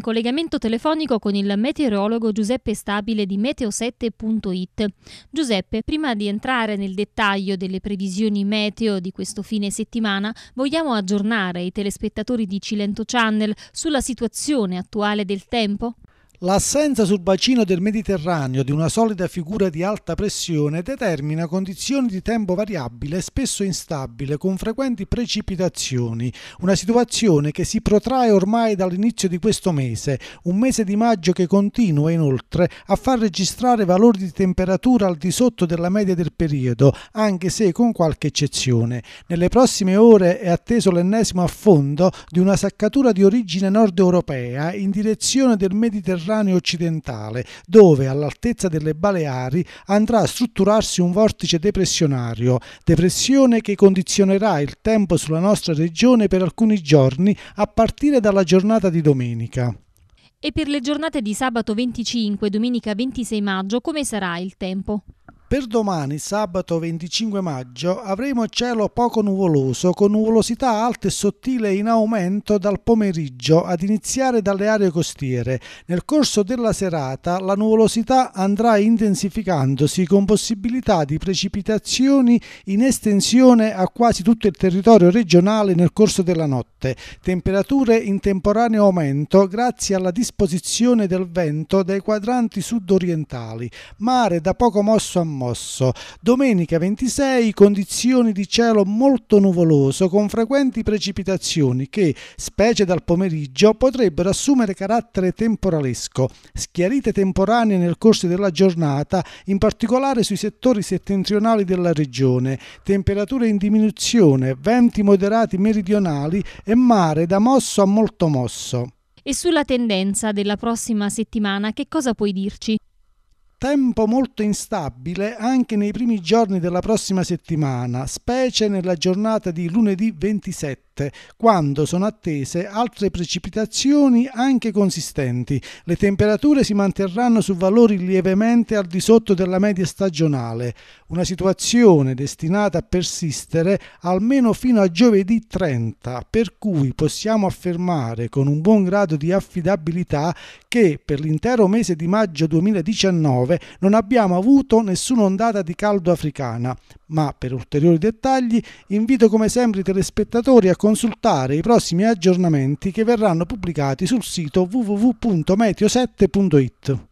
in collegamento telefonico con il meteorologo Giuseppe Stabile di meteo7.it. Giuseppe, prima di entrare nel dettaglio delle previsioni meteo di questo fine settimana, vogliamo aggiornare i telespettatori di Cilento Channel sulla situazione attuale del tempo? L'assenza sul bacino del Mediterraneo di una solida figura di alta pressione determina condizioni di tempo variabile e spesso instabile con frequenti precipitazioni, una situazione che si protrae ormai dall'inizio di questo mese, un mese di maggio che continua inoltre a far registrare valori di temperatura al di sotto della media del periodo, anche se con qualche eccezione. Nelle prossime ore è atteso l'ennesimo affondo di una saccatura di origine nord europea in direzione del Mediterraneo Mediterraneo occidentale, dove all'altezza delle Baleari andrà a strutturarsi un vortice depressionario, depressione che condizionerà il tempo sulla nostra regione per alcuni giorni a partire dalla giornata di domenica. E per le giornate di sabato 25 e domenica 26 maggio come sarà il tempo? Per domani, sabato 25 maggio, avremo cielo poco nuvoloso con nuvolosità alta e sottile in aumento dal pomeriggio ad iniziare dalle aree costiere. Nel corso della serata la nuvolosità andrà intensificandosi con possibilità di precipitazioni in estensione a quasi tutto il territorio regionale nel corso della notte. Temperature in temporaneo aumento grazie alla disposizione del vento dai quadranti sudorientali. Mare da poco mosso a mare mosso. Domenica 26 condizioni di cielo molto nuvoloso con frequenti precipitazioni che, specie dal pomeriggio, potrebbero assumere carattere temporalesco. Schiarite temporanee nel corso della giornata, in particolare sui settori settentrionali della regione, temperature in diminuzione, venti moderati meridionali e mare da mosso a molto mosso. E sulla tendenza della prossima settimana che cosa puoi dirci? Tempo molto instabile anche nei primi giorni della prossima settimana, specie nella giornata di lunedì 27 forte, quando sono attese altre precipitazioni anche consistenti. Le temperature si manterranno su valori lievemente al di sotto della media stagionale, una situazione destinata a persistere almeno fino a giovedì 30, per cui possiamo affermare con un buon grado di affidabilità che per l'intero mese di maggio 2019 non abbiamo avuto nessuna ondata di caldo africana, ma per ulteriori dettagli invito come sempre i telespettatori a consultare i prossimi aggiornamenti che verranno pubblicati sul sito www.meteo7.it.